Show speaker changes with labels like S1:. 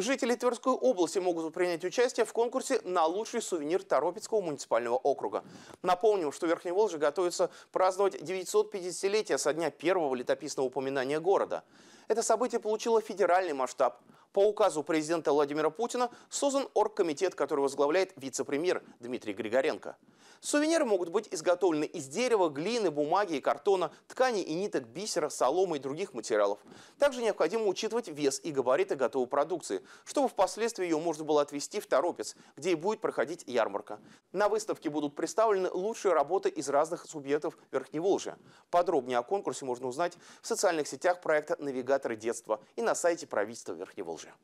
S1: Жители Тверской области могут принять участие в конкурсе на лучший сувенир Торопецкого муниципального округа. Напомним, что Верхний Волжи готовится праздновать 950-летие со дня первого летописного упоминания города. Это событие получило федеральный масштаб. По указу президента Владимира Путина создан оргкомитет, который возглавляет вице-премьер Дмитрий Григоренко. Сувениры могут быть изготовлены из дерева, глины, бумаги и картона, тканей и ниток, бисера, соломы и других материалов. Также необходимо учитывать вес и габариты готовой продукции, чтобы впоследствии ее можно было отвезти в Торопец, где и будет проходить ярмарка. На выставке будут представлены лучшие работы из разных субъектов Верхневолжья. Подробнее о конкурсе можно узнать в социальных сетях проекта «Навигаторы детства» и на сайте правительства Верхневолжья.